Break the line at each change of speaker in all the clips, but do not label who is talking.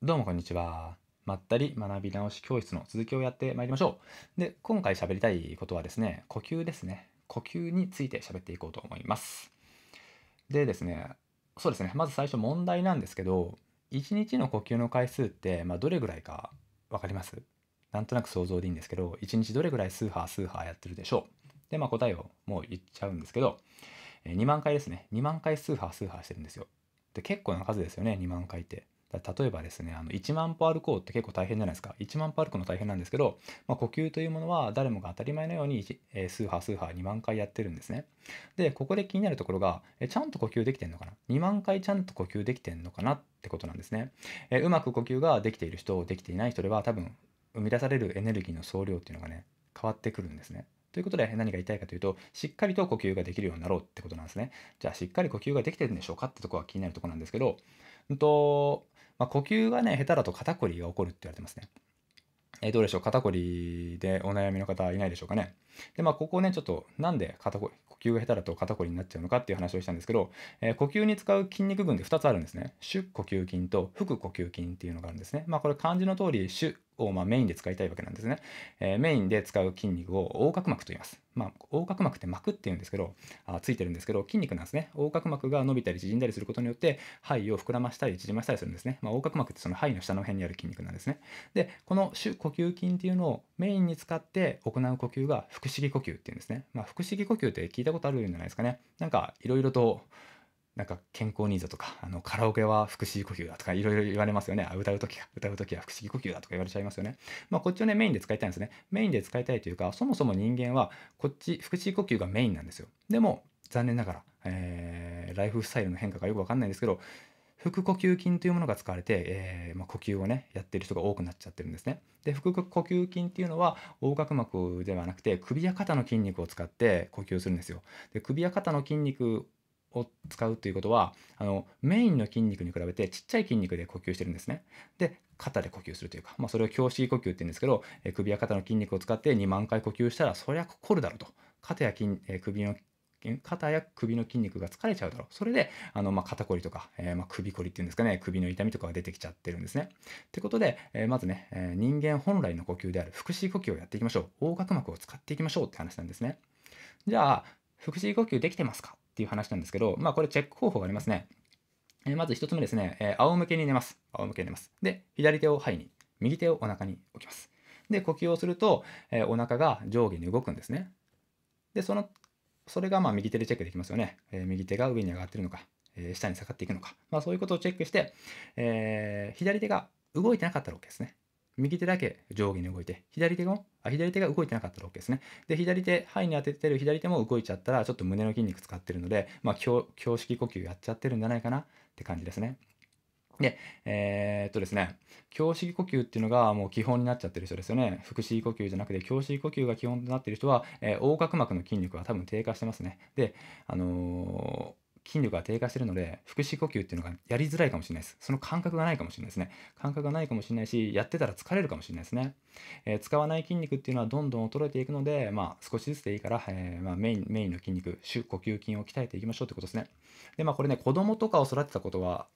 どうもこんにちは。まったり学び直し教室の続きをやってまいりましょう。で、今回喋りたいことはですね、呼吸ですね。呼吸について喋っていこうと思います。でですね、そうですね、まず最初問題なんですけど、1日の呼吸の回数って、まあ、どれぐらいかわかりますなんとなく想像でいいんですけど、1日どれぐらい数波数波やってるでしょうで、まあ、答えをもう言っちゃうんですけど、2万回ですね。2万回数波数波してるんですよ。で、結構な数ですよね、2万回って。例えばですねあの1万歩歩こうって結構大変じゃないですか1万歩歩くの大変なんですけど、まあ、呼吸というものは誰もが当たり前のように、え数波数波2万回やってるんですねでここで気になるところが、えちゃんと呼吸できてんのかな2万回ちゃんと呼吸できてんのかなってことなんですね、えうまく呼吸ができている人できていない人では多分生み出されるエネルギーの総量っていうのがね変わってくるんですねということで何が言いたいかというとしっかりと呼吸ができるようになろうってことなんですねじゃあしっかり呼吸ができてるんでしょうかってとこは気になるところなんですけど、うんとまあ、呼吸がね、下手だと肩こりが起こるって言われてますね。えー、どうでしょう肩こりでお悩みの方いないでしょうかね。で、まあ、ここね、ちょっと、なんで肩こり、呼吸が下手だと肩こりになっちゃうのかっていう話をしたんですけど、えー、呼吸に使う筋肉群で2つあるんですね。主呼吸筋と副呼吸筋っていうのがあるんですね。まあ、これ漢字の通り、主をまメインで使いたいわけなんですね、えー、メインで使う筋肉を横隔膜と言います。まあ、横隔膜って膜っていうんですけどあついてるんですけど筋肉なんですね横隔膜が伸びたり縮んだりすることによって肺を膨らましたり縮ましたりするんですね、まあ、横隔膜ってその肺の下の辺にある筋肉なんですねでこの主呼吸筋っていうのをメインに使って行う呼吸が腹式呼吸っていうんですね、まあ、腹式呼吸って聞いたことあるんじゃないですかねなんかいろいろとなんか健康ニーズとか、あのカラオケは腹式呼吸だとかいろいろ言われますよね。あ歌う時き歌う時は腹式呼吸だとか言われちゃいますよね。まあ、こっちをね、メインで使いたいんですね。メインで使いたいというか、そもそも人間はこっち、腹式呼吸がメインなんですよ。でも、残念ながら、えー、ライフスタイルの変化がよくわかんないんですけど、腹呼吸筋というものが使われて、えーまあ、呼吸をねやってる人が多くなっちゃってるんですね。で腹呼吸筋っていうのは横隔膜ではなくて首や肩の筋肉を使って呼吸するんですよ。で首や肩の筋肉を使うということはあのメインの筋肉に比べてちっちゃい筋肉で呼吸してるんですね。で肩で呼吸するというか、まあ、それを胸式呼吸って言うんですけど、え首や肩の筋肉を使って2万回呼吸したらそりゃ凝るだろうと肩や筋、え首の肩や首の筋肉が疲れちゃうだろう。それで、あの、まあ、肩こりとか、えー、まあ、首こりっていうんですかね、首の痛みとかが出てきちゃってるんですね。ってことで、えー、まずね、えー、人間本来の呼吸である腹式呼吸をやっていきましょう。横隔膜を使っていきましょうって話なんですね。じゃあ、腹式呼吸できてますかっていう話なんですけど、まあこれチェック方法がありますね。えー、まず1つ目ですね、えー、仰向けに寝ます。仰向けに寝ます。で、左手を肺に、右手をお腹に置きます。で、呼吸をすると、えー、お腹が上下に動くんですね。で、その、それがまあ右手でチェックできますよね。えー、右手が上に上がってるのか、え下に下がっていくのか。まあそういうことをチェックして、えー、左手が動いてなかったら OK ですね。右手だけ上下に動いて、左手が、あ、左手が動いてなかったら OK ですね。で、左手、肺に当ててる左手も動いちゃったら、ちょっと胸の筋肉使ってるので、まあ、強式呼吸やっちゃってるんじゃないかなって感じですね。で、えー、っとですね、胸式呼吸っていうのがもう基本になっちゃってる人ですよね。腹式呼吸じゃなくて、胸式呼吸が基本となってる人は、えー、横隔膜の筋肉は多分低下してますね。で、あのー筋力が低下してるので、腹式呼吸っていうのがやりづらいかもしれないです。その感覚がないかもしれないですね。感覚がないかもしれないし、やってたら疲れるかもしれないですね。えー、使わない筋肉っていうのはどんどん衰えていくので、まあ、少しずつでいいから、えー、まあ、メインメインの筋肉、主呼吸筋を鍛えていきましょうってことですね。で、まあ、これね、子供とかを育てたことは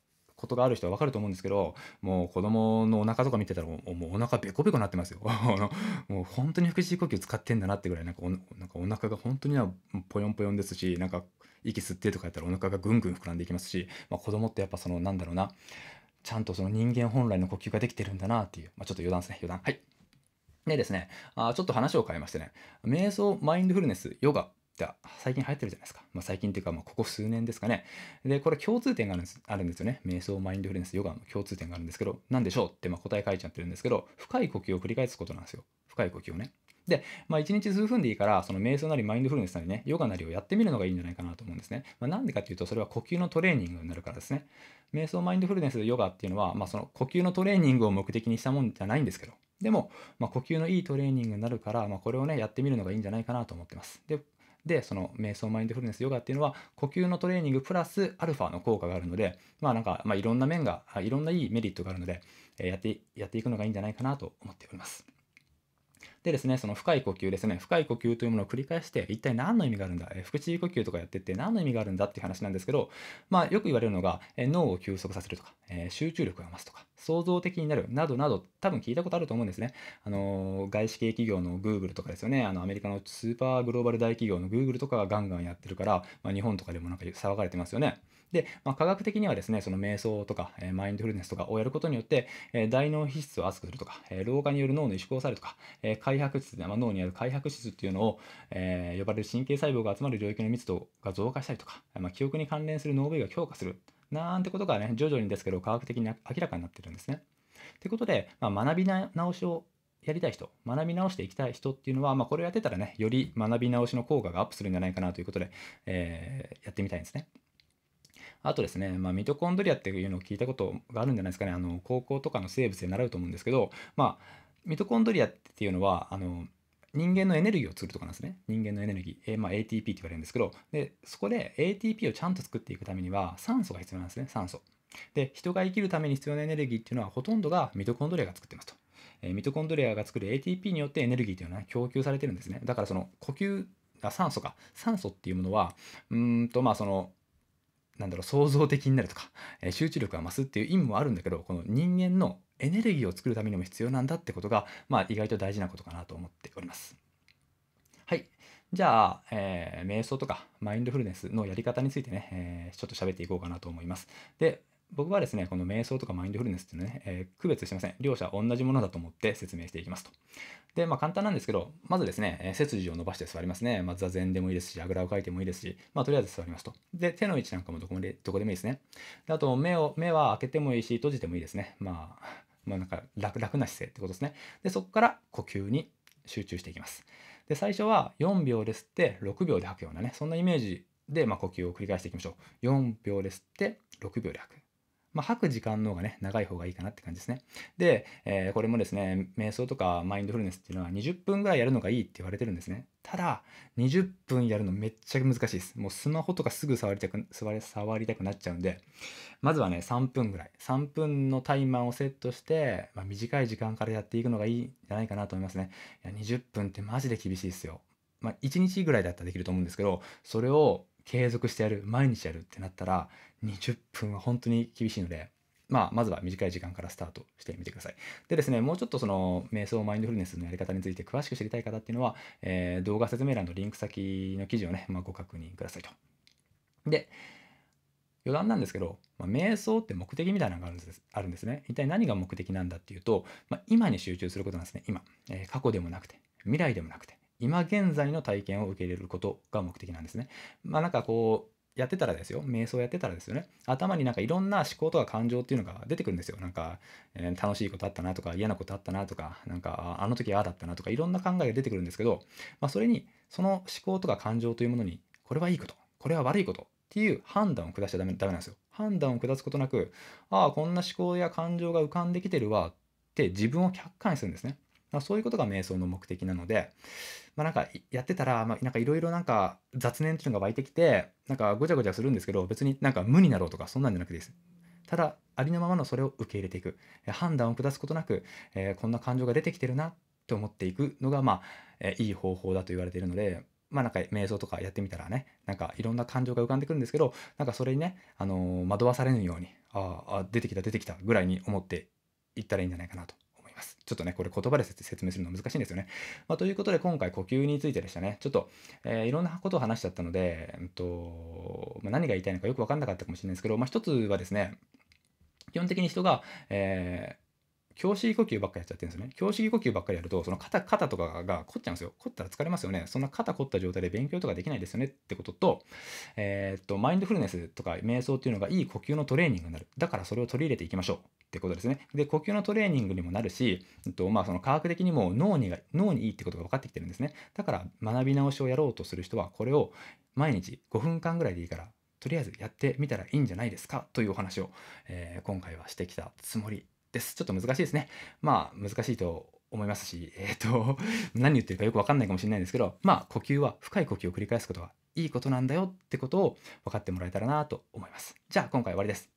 ことがある人は分かると思うんですけどもう子供のお腹とか見てたらもうもうお腹ベコベコなってますよ もう本当に腹式呼吸使ってんだなってぐらいなんかおなんかお腹が本当にぽよんぽよんですしなんか息吸ってとかやったらお腹がぐんぐん膨らんでいきますし、まあ、子供ってやっぱそのなんだろうなちゃんとその人間本来の呼吸ができてるんだなっていう、まあ、ちょっと余談ですね余談はいでですねあちょっと話を変えましてね瞑想マインドフルネスヨガた最近流行ってるじゃないですか、まあ、最近っていうかまあここ数年ですかねでこれ共通点があるんですあるんですよね瞑想マインドフルネスヨガの共通点があるんですけど何でしょうってまあ答え書いちゃってるんですけど深い呼吸を繰り返すことなんですよ深い呼吸をねで、まあ、1日数分でいいから、その瞑想なりマインドフルネスなりね、ヨガなりをやってみるのがいいんじゃないかなと思うんですね。まあ、なんでかっていうと、それは呼吸のトレーニングになるからですね。瞑想マインドフルネス、ヨガっていうのは、まあ、その呼吸のトレーニングを目的にしたもんじゃないんですけど、でも、まあ、呼吸のいいトレーニングになるから、まあ、これをね、やってみるのがいいんじゃないかなと思ってます。で、で、その瞑想マインドフルネスヨガっていうのは、呼吸のトレーニングプラスアルファの効果があるので、まあなんか、まあ、いろんな面が、いろんないいメリットがあるので、やって、やっていくのがいいんじゃないかなと思っております。でですね、その深い呼吸ですね、深い呼吸というものを繰り返して、一体何の意味があるんだ、え腹地呼吸とかやってって何の意味があるんだっていう話なんですけど、まあ、よく言われるのが、え脳を休息させるとか、え集中力が増すとか、創造的になるなどなど、多分聞いたことあると思うんですね。あの外資系企業の Google とかですよね、あのアメリカのスーパーグローバル大企業の Google とかがガンガンやってるから、まあ、日本とかでもなんか騒がれてますよね。で、まあ、科学的にはですね、その瞑想とか、えー、マインドフルネスとかをやることによって、えー、大脳皮質を厚くするとか、えー、老化による脳の萎縮を抑えるとか、えー開白質、まあ、脳にある開白質っていうのを、えー、呼ばれる神経細胞が集まる領域の密度が増加したりとか、まあ、記憶に関連する脳部位が強化するなんてことがね徐々にですけど科学的に明らかになってるんですね。ということで、まあ、学び直しをやりたい人、学び直していきたい人っていうのは、まあ、これをやってたらね、より学び直しの効果がアップするんじゃないかなということで、えー、やってみたいんですね。あとですね、まあ、ミトコンドリアっていうのを聞いたことがあるんじゃないですかね、あの高校とかの生物で習うと思うんですけど、まあ、ミトコンドリアっていうのはあの人間のエネルギーを作るとこなんですね人間のエネルギー、えー、まあ、ATP って言われるんですけどでそこで ATP をちゃんと作っていくためには酸素が必要なんですね酸素で人が生きるために必要なエネルギーっていうのはほとんどがミトコンドリアが作ってますと、えー、ミトコンドリアが作る ATP によってエネルギーというのは、ね、供給されてるんですねだからその呼吸あ酸素か酸素っていうものはうんとまあそのなんだろう創造的になるとか、えー、集中力が増すっていう意味もあるんだけどこの人間のエネルギーを作るためにも必要なんだってことが、まあ、意外と大事なことかなと思っております。はい。じゃあ、えー、瞑想とかマインドフルネスのやり方についてね、えー、ちょっと喋っていこうかなと思います。で、僕はですね、この瞑想とかマインドフルネスっていうのはね、えー、区別してません。両者同じものだと思って説明していきますと。で、まあ簡単なんですけど、まずですね、えー、背筋を伸ばして座りますね。まあ座禅でもいいですし、あぐらをかいてもいいですし、まあとりあえず座りますと。で、手の位置なんかもどこでどこでもいいですね。であと、目を、目は開けてもいいし、閉じてもいいですね。まあ、まあ、なんか楽楽な姿勢ってことですね。で、そこから呼吸に集中していきます。で、最初は4秒で吸って6秒で吐くようなね、そんなイメージで、まあ、呼吸を繰り返していきましょう。4秒で吸って6秒で吐く。まあ、吐く時間の方がね、長い方がいいかなって感じですね。で、えー、これもですね、瞑想とかマインドフルネスっていうのは20分ぐらいやるのがいいって言われてるんですね。ただ、20分やるのめっちゃ難しいです。もうスマホとかすぐ触りたく、触りたくなっちゃうんで、まずはね、3分ぐらい。3分のタイマーをセットして、まあ、短い時間からやっていくのがいいんじゃないかなと思いますね。いや、20分ってマジで厳しいですよ。まあ、1日ぐらいだったらできると思うんですけど、それを継続してやる毎日やるってなったら20分は本当に厳しいのでまあ、まずは短い時間からスタートしてみてください。でですね、もうちょっとその瞑想マインドフルネスのやり方について詳しく知りたい方っていうのは、えー、動画説明欄のリンク先の記事をね、まあ、ご確認くださいと。で、余談なんですけど、まあ、瞑想って目的みたいなのがあるんですあるんですね。一体何が目的なんだっていうと、まあ、今に集中することなんですね、今、えー、過去でもなくて、未来でもなくて、今現在の体験を受け入れることが目的なんですね。まあなんかこうやってたらですよ瞑想やってたらですよね頭になんかいろんな思考とか感情っていうのが出てくるんですよなんか、えー、楽しいことあったなとか嫌なことあったなとかなんかあの時ああだったなとかいろんな考えが出てくるんですけど、まあ、それにその思考とか感情というものにこれはいいことこれは悪いことっていう判断を下しちゃダメダメなんですよ判断を下すことなくああこんな思考や感情が浮かんできてるわって自分を客観視するんですねまあ、そういうことが瞑想の目的なので、まあ、なんかやってたら、まあ、なんかいろいろなんか雑念っていうのが湧いてきてなんかごちゃごちゃするんですけど別になんか無になろうとかそんなんじゃなくてですただありのままのそれを受け入れていく判断を下すことなく、えー、こんな感情が出てきてるなと思っていくのがまあ、えー、いい方法だと言われているのでまあなんか瞑想とかやってみたらねなんかいろんな感情が浮かんでくるんですけどなんかそれにね、あのー、惑わされぬようにああ出てきた出てきたぐらいに思っていったらいいんじゃないかなとます。ちょっとね、これ言葉で説明するの難しいんですよね。まあ、ということで今回呼吸についてでしたね。ちょっと、えー、いろんなことを話しちゃったので、うんとまあ、何が言いたいのかよく分かんなかったかもしれないですけど、まあ、一つはですね、基本的に人が、えー胸式呼吸ばっかりやっちゃってるんですね。胸式呼吸ばっかりやると、その肩、肩とかが凝っちゃうんですよ。凝ったら疲れますよね。そんな肩凝った状態で勉強とかできないですよねってことと、えー、っと、マインドフルネスとか瞑想っていうのがいい呼吸のトレーニングになる。だからそれを取り入れていきましょうってことですね。で、呼吸のトレーニングにもなるし、えっと、まあ、その科学的にも脳にが、脳にいいってことが分かってきてるんですね。だから学び直しをやろうとする人は、これを毎日5分間ぐらいでいいから、とりあえずやってみたらいいんじゃないですかというお話を、えー、今回はしてきたつもりです。ちょっと難しいですね。まあ、難しいと思いますし、えっ、ー、と、何言ってるかよくわかんないかもしれないんですけど、まあ、呼吸は深い呼吸を繰り返すことがいいことなんだよってことを分かってもらえたらなと思います。じゃあ、今回終わりです。